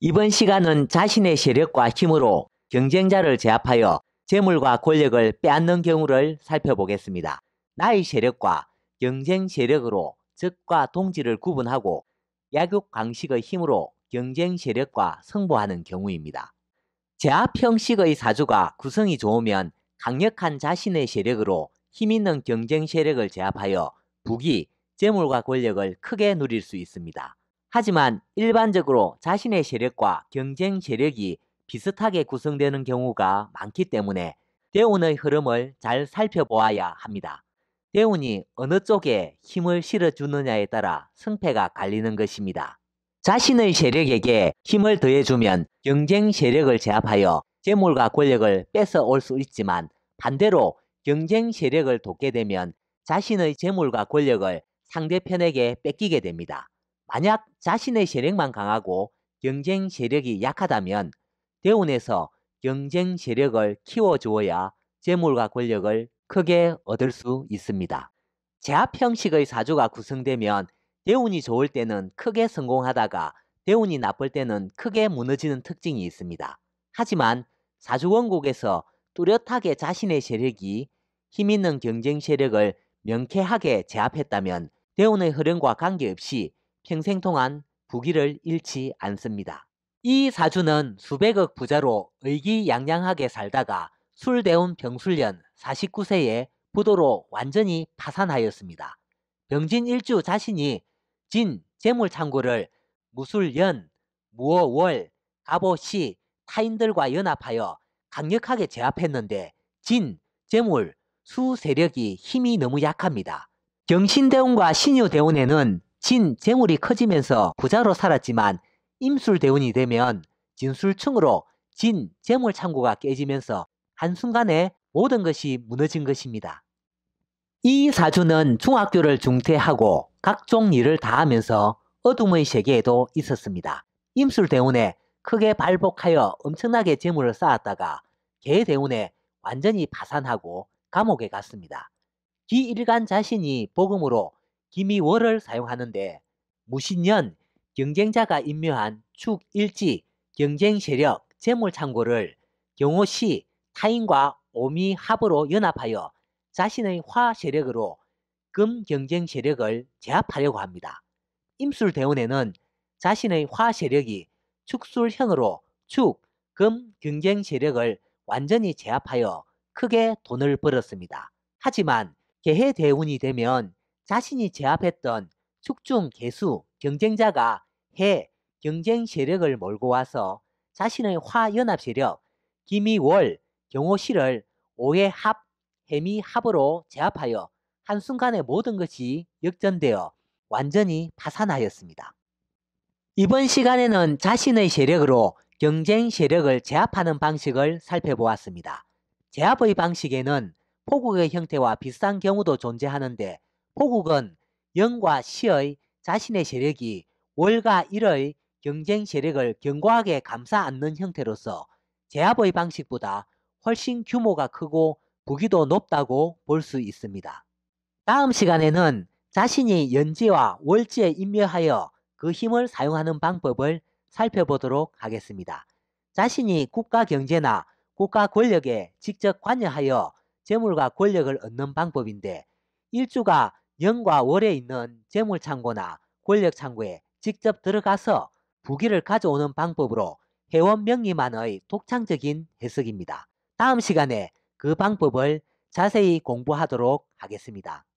이번 시간은 자신의 세력과 힘으로 경쟁자를 제압하여 재물과 권력을 빼앗는 경우를 살펴보겠습니다. 나의 세력과 경쟁 세력으로 적과 동지를 구분하고 약육 강식의 힘으로 경쟁 세력과 승부하는 경우입니다. 제압 형식의 사주가 구성이 좋으면 강력한 자신의 세력으로 힘있는 경쟁 세력을 제압하여 부귀, 재물과 권력을 크게 누릴 수 있습니다. 하지만 일반적으로 자신의 세력과 경쟁 세력이 비슷하게 구성되는 경우가 많기 때문에 대운의 흐름을 잘 살펴보아야 합니다. 대운이 어느 쪽에 힘을 실어주느냐에 따라 승패가 갈리는 것입니다. 자신의 세력에게 힘을 더해주면 경쟁 세력을 제압하여 재물과 권력을 뺏어올 수 있지만 반대로 경쟁 세력을 돕게 되면 자신의 재물과 권력을 상대편에게 뺏기게 됩니다. 만약 자신의 세력만 강하고 경쟁 세력이 약하다면 대운에서 경쟁 세력을 키워주어야 재물과 권력을 크게 얻을 수 있습니다. 제압 형식의 사주가 구성되면 대운이 좋을 때는 크게 성공하다가 대운이 나쁠 때는 크게 무너지는 특징이 있습니다. 하지만 사주원국에서 뚜렷하게 자신의 세력이 힘 있는 경쟁 세력을 명쾌하게 제압했다면 대운의 흐름과 관계없이 행생통한 부귀를 잃지 않습니다. 이 사주는 수백억 부자로 의기양양하게 살다가 술대운 병술년 49세에 부도로 완전히 파산하였습니다. 병진일주 자신이 진 재물창고를 무술년 무어월, 갑오시 타인들과 연합하여 강력하게 제압했는데 진, 재물, 수 세력이 힘이 너무 약합니다. 경신대운과 신유대운에는 진 재물이 커지면서 부자로 살았지만 임술대운이 되면 진술층으로진 재물 창고가 깨지면서 한순간에 모든 것이 무너진 것입니다. 이 사주는 중학교를 중퇴하고 각종 일을 다하면서 어둠의 세계에도 있었습니다. 임술대운에 크게 발복하여 엄청나게 재물을 쌓았다가 개대운에 완전히 파산하고 감옥에 갔습니다. 기일간 자신이 복음으로 기미월을 사용하는데 무신년 경쟁자가 임묘한 축일지 경쟁세력 재물창고를 경호시 타인과 오미 합으로 연합하여 자신의 화세력으로 금 경쟁세력을 제압하려고 합니다. 임술대운에는 자신의 화세력이 축술형으로 축, 금 경쟁세력을 완전히 제압하여 크게 돈을 벌었습니다. 하지만 개해대운이 되면 자신이 제압했던 축중 개수 경쟁자가 해 경쟁 세력을 몰고 와서 자신의 화연합 세력 김이월 경호실을 오해합 해미합으로 제압하여 한순간에 모든 것이 역전되어 완전히 파산하였습니다. 이번 시간에는 자신의 세력으로 경쟁 세력을 제압하는 방식을 살펴보았습니다. 제압의 방식에는 포국의 형태와 비슷한 경우도 존재하는데 호국은 영과 시의 자신의 세력이 월과 일의 경쟁 세력을 견고하게 감싸 안는 형태로서 제압의 방식보다 훨씬 규모가 크고 부기도 높다고 볼 수 있습니다. 다음 시간에는 자신이 연지와 월지에 임묘하여 그 힘을 사용하는 방법을 살펴보도록 하겠습니다. 자신이 국가 경제나 국가 권력에 직접 관여하여 재물과 권력을 얻는 방법인데 일주가 영과 월에 있는 재물창고나 권력창고에 직접 들어가서 부기를 가져오는 방법으로 회원 명리만의 독창적인 해석입니다. 다음 시간에 그 방법을 자세히 공부하도록 하겠습니다.